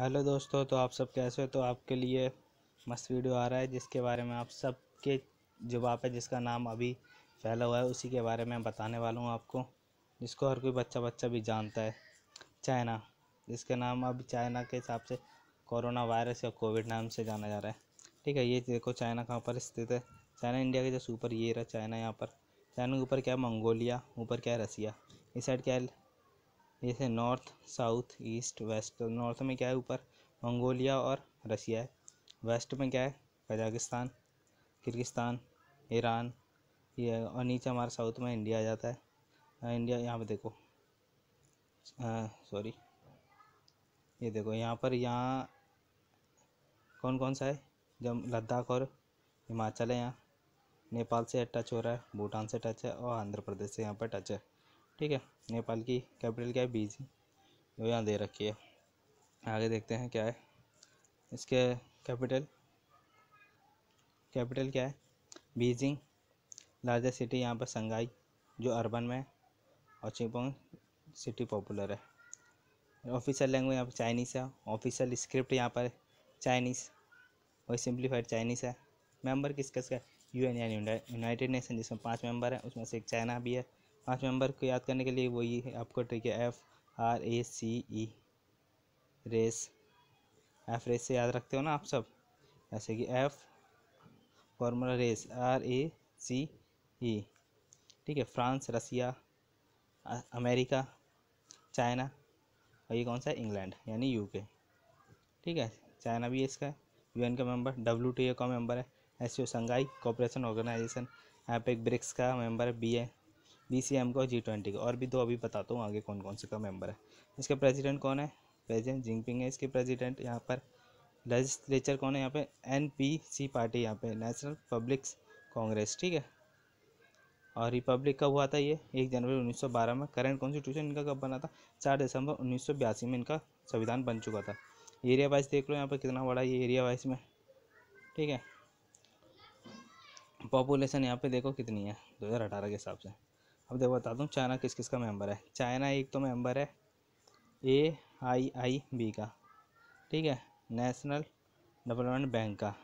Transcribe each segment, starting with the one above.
hello दोस्तों तो आप सब कैसे हो तो आपके लिए मस्त वीडियो आ रहा है जिसके बारे में आप सब के जवाब है जिसका नाम अभी फैला हुआ है उसी के बारे में बताने वाला हूँ आपको जिसको हर कोई बच्चा बच्चा भी जानता है चाइना जिसका नाम अब चाइना के हिसाब से कोरोना वायरस या कोविड नाम से जाना जा रहा है ठीक है ये देखो चाइना कहाँ पर स्थित है चाइना इंडिया के जो सुपर ये रहा चाइना यहाँ पर चाइना के ऊपर क्या है मंगोलिया ऊपर क्या है रसिया इस साइड क्या जैसे नॉर्थ साउथ ईस्ट वेस्ट तो नॉर्थ में क्या है ऊपर मंगोलिया और रसिया है वेस्ट में क्या है कजाकिस्तान किर्गिस्तान ईरान ये और नीचे हमारा साउथ में इंडिया आ जाता है आ, इंडिया यहाँ पे देखो सॉरी ये देखो यहाँ पर यहाँ कौन कौन सा है जब लद्दाख और हिमाचल है यहाँ नेपाल से टच हो रहा है भूटान से टच है और आंध्र प्रदेश से यहाँ पर टच है ठीक है नेपाल की कैपिटल क्या है बीजिंग जो यहाँ दे रखी है आगे देखते हैं क्या है इसके कैपिटल कैपिटल क्या है बीजिंग लार्जेस्ट सिटी यहाँ पर संगाई जो अर्बन में और चिंगपोंग सिटी पॉपुलर है ऑफिशियल लैंग्वेज यहाँ पर चाइनीस है ऑफिशियल स्क्रिप्ट यहाँ पर चाइनीस वही सिंप्लीफाइड चाइनीस है मेंबर किस किस का यू एन यानी यूनाइटेड नेशन जिसमें पांच मेंबर हैं उसमें से एक चाइना भी है पाँच नंबर को याद करने के लिए वही है आपको ट्रिक है F R A C E race F race से याद रखते हो ना आप सब ऐसे कि F formula race R A C E ठीक है फ्रांस रसिया अमेरिका चाइना और ये कौन सा है इंग्लैंड यानी यूके ठीक है चाइना भी है इसका यूएन का मेंबर डब्ल्यू टी ए का मेंबर है S U Shanghai cooperation organisation यहाँ पे एक ब्रिक्स का मेंबर है B A B C M का और जी ट्वेंटी का और भी दो अभी बताता हूँ आगे कौन कौन से का मेंबर है इसका प्रेसिडेंट कौन है प्रेजिडेंट जिंगपिंग है इसके प्रेसिडेंट यहाँ पर लेजिस्लेचर कौन है यहाँ पे एन पी सी पार्टी यहाँ पे नेशनल पब्लिक कांग्रेस ठीक है और रिपब्लिक कब हुआ था ये एक जनवरी 1912 में करंट कॉन्स्टिट्यूशन इनका कब बना था चार दिसंबर उन्नीस में इनका संविधान बन चुका था एरिया वाइज देख लो यहाँ पर कितना बड़ा ये एरिया वाइज में ठीक है पॉपुलेशन यहाँ पे देखो कितनी है अठारह के हिसाब से अब देखो बता दूँ चाइना किस किस का मेंबर है चाइना एक तो मेंबर है ए आई आई बी का ठीक है नेशनल डेवलपमेंट बैंक का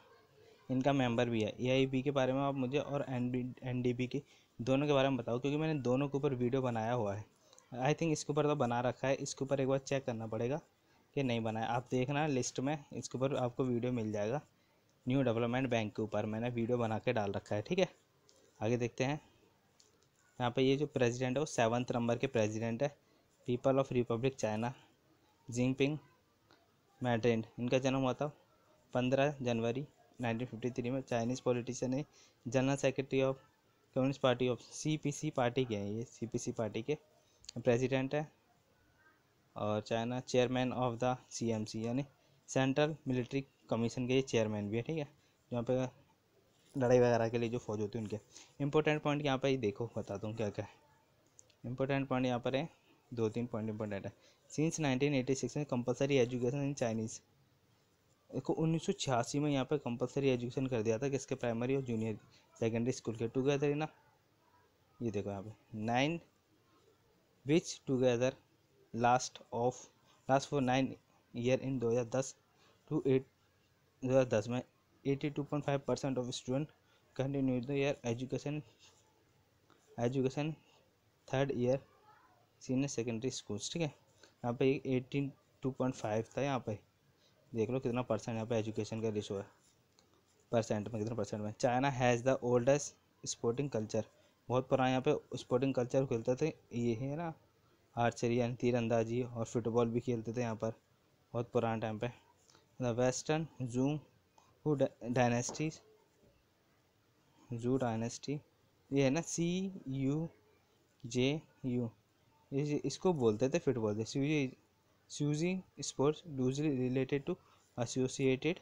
इनका मेंबर भी है ए आई बी के बारे में आप मुझे और N B N D B के दोनों के बारे में बताओ क्योंकि मैंने दोनों के ऊपर वीडियो बनाया हुआ है आई थिंक इसके ऊपर तो बना रखा है इसके ऊपर एक बार चेक करना पड़ेगा कि नहीं बनाया आप देखना लिस्ट में इसके ऊपर आपको वीडियो मिल जाएगा न्यू डेवलपमेंट बैंक के ऊपर मैंने वीडियो बना के डाल रखा है ठीक है आगे देखते हैं यहाँ पर ये जो प्रेसिडेंट है वो सेवन्थ नंबर के प्रेसिडेंट है people of republic China Jinping मैड्रेंड इनका जन्म हुआ था पंद्रह जनवरी थ्री में चाइनीज़ पॉलिटिशियन है general secretary of communist party of CPC party के हैं ये सीपीसी पार्टी के प्रेसिडेंट है और China chairman of the CMC यानी सेंट्रल मिलिट्री कमीशन के ये चेयरमैन भी है ठीक है यहाँ पे लड़ाई वगैरह के लिए जो फ़ौज होती है उनके इंपॉर्टेंट पॉइंट यहाँ पर ही देखो बताता हूँ क्या क्या है इंपॉर्टेंट पॉइंट यहाँ पर है दो तीन पॉइंट इंपॉर्टेंट है सिंस 1986 में कंपलसरी एजुकेशन इन चाइनीज़ देखो उन्नीस में यहाँ पर कंपलसरी एजुकेशन कर दिया था किसके प्राइमरी और जूनियर सेकेंडरी स्कूल के टुगेदर ना ये देखो यहाँ पे nine which together last of last for nine year in दो हज़ार दस टू एट दो हज़ार दस में 82.5 percent of student continue their education education third year senior secondary schools ठीक है यहाँ पे एटीन टू पॉइंट फाइव था यहाँ पे देख लो कितना परसेंट यहाँ पे एजुकेशन का रेशो है परसेंट में कितना परसेंट में China has the oldest sporting culture बहुत पुराना यहाँ पे स्पोर्टिंग कल्चर खेलते थे ये है ना आर्चरी एंड तीरंदाजी और फुटबॉल भी खेलते थे यहाँ पर बहुत पुराने टाइम पे द वेस्टर्न जूम हु डायनेस्टी जू डायनेस्टी ये है ना सी यू जे यू इसको बोलते थे फुटबॉल से स्यूजी स्यूजी sports loosely related to associated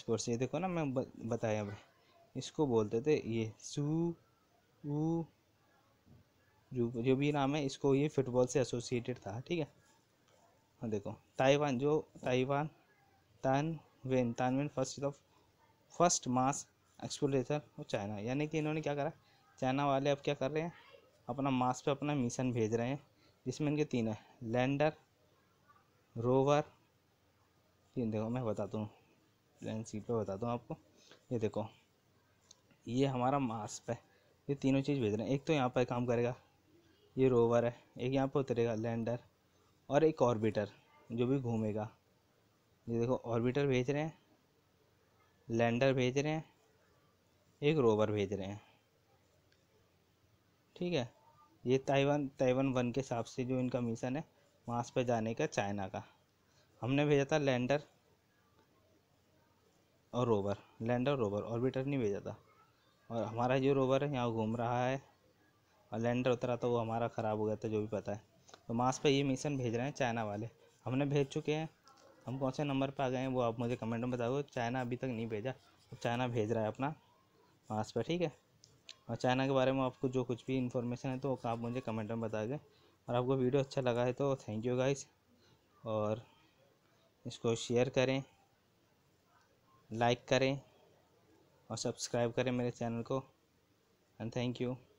sports ये देखो ना मैं बताया अभी इसको बोलते थे ये सू ऊ जो जो भी नाम है इसको ये फुटबॉल से एसोसिएटेड था ठीक है हाँ देखो ताइवान जो ताइवान तान वे इंतानवे फर्स्ट ऑफ फर्स्ट मास एक्सप्लोरेटर और चाइना यानी कि इन्होंने क्या करा चाइना वाले अब क्या कर रहे हैं अपना मास पे अपना मिशन भेज रहे हैं जिसमें इनके तीन है लैंडर रोवर तीन देखो मैं बताता हूँ लैंड सी पे बताता हूँ आपको ये देखो ये हमारा मास पे ये तीनों चीज़ भेज रहे हैं एक तो यहाँ पर काम करेगा ये रोवर है एक यहाँ पर उतरेगा लैंडर और एक ऑर्बिटर जो भी घूमेगा ये देखो ऑर्बिटर भेज रहे हैं लैंडर भेज रहे हैं एक रोवर भेज रहे हैं ठीक है ये ताइवान ताइवान वन के हिसाब से जो इनका मिशन है मार्स पे जाने का चाइना का हमने भेजा था लैंडर और रोवर लैंडर रोवर ऑर्बिटर नहीं भेजा था और हमारा जो रोवर है यहाँ घूम रहा है और लैंडर उतरा था तो वो हमारा ख़राब हो गया था जो भी पता है तो मार्स पे ये मिशन भेज रहे हैं चाइना वाले हमने भेज चुके हैं हम कौन से नंबर पर आ गए हैं वो आप मुझे कमेंट में बताओ चाइना अभी तक नहीं भेजा और चाइना भेज रहा है अपना वहाँ पर ठीक है और चाइना के बारे में आपको जो कुछ भी इन्फॉर्मेशन है तो आप मुझे कमेंट में बता दें और आपको वीडियो अच्छा लगा है तो थैंक यू गाइस और इसको शेयर करें लाइक करें और सब्सक्राइब करें मेरे चैनल को एंड थैंक यू